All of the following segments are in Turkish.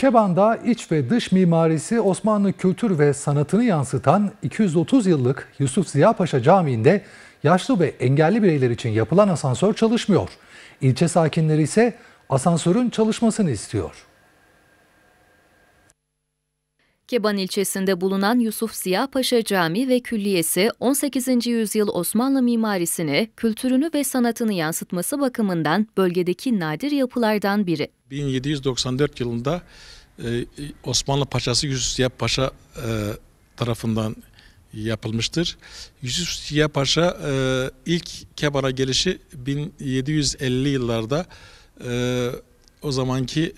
Keban'da iç ve dış mimarisi Osmanlı kültür ve sanatını yansıtan 230 yıllık Yusuf Ziya Paşa Camii'nde yaşlı ve engelli bireyler için yapılan asansör çalışmıyor. İlçe sakinleri ise asansörün çalışmasını istiyor. Keban ilçesinde bulunan Yusuf Ziya Paşa Camii ve Külliyesi 18. yüzyıl Osmanlı mimarisini, kültürünü ve sanatını yansıtması bakımından bölgedeki nadir yapılardan biri. 1794 yılında e, Osmanlı Paşası Yusuf Ziya Paşa e, tarafından yapılmıştır. Yusuf Ziya Paşa e, ilk Kebar'a gelişi 1750 yıllarda o zamanki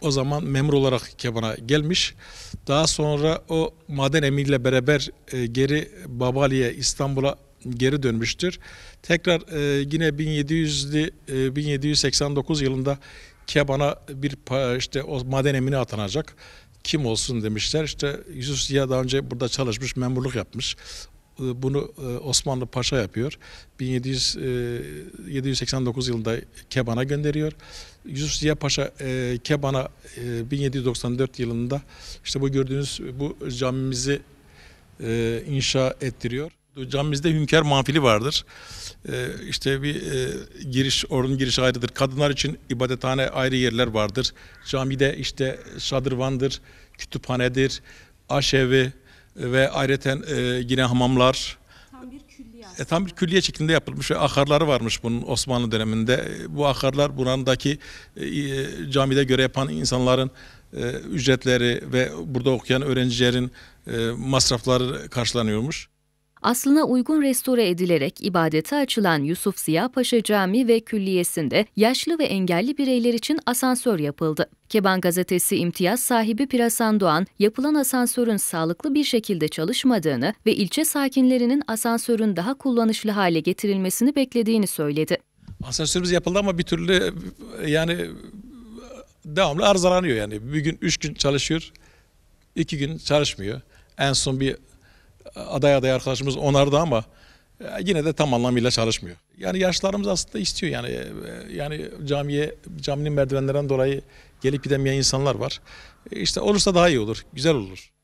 o zaman memur olarak Kebar'a gelmiş. Daha sonra o maden emiriyle beraber geri Babali'ye İstanbul'a geri dönmüştür. Tekrar e, yine 1700'lü e, 1789 yılında Keban'a bir işte o maden emini atanacak. Kim olsun demişler. İşte Yusuf Ziya daha önce burada çalışmış, memurluk yapmış. E, bunu e, Osmanlı Paşa yapıyor. 1789 e, yılında Keban'a gönderiyor. Yusuf Ziya Paşa Keban'a 1794 yılında işte bu gördüğünüz bu camimizi inşa ettiriyor. Camimizde hünkâr manfili vardır. Ee, işte bir e, giriş, ordunun girişi ayrıdır. Kadınlar için ibadethane ayrı yerler vardır. Camide işte şadırvandır, kütüphanedir, aşevi ve ayrıca e, yine hamamlar. Tam bir külliye. E, tam bir külliye şeklinde yapılmış ve akarları varmış bunun Osmanlı döneminde. E, bu akarlar burandaki e, e, camide göre yapan insanların e, ücretleri ve burada okuyan öğrencilerin e, masrafları karşılanıyormuş aslına uygun restore edilerek ibadete açılan Yusuf Ziya Paşa Camii ve Külliyesi'nde yaşlı ve engelli bireyler için asansör yapıldı. Keban gazetesi imtiyaz sahibi Pirasan Doğan, yapılan asansörün sağlıklı bir şekilde çalışmadığını ve ilçe sakinlerinin asansörün daha kullanışlı hale getirilmesini beklediğini söyledi. Asansörümüz yapıldı ama bir türlü yani devamlı arızalanıyor yani. Bir gün üç gün çalışıyor, iki gün çalışmıyor. En son bir aday aday arkadaşımız onardı ama e, yine de tam anlamıyla çalışmıyor. Yani yaşlarımız aslında istiyor yani e, yani camiye caminin merdivenlerinden dolayı gelip gidemeyen insanlar var. E, işte olursa daha iyi olur, güzel olur.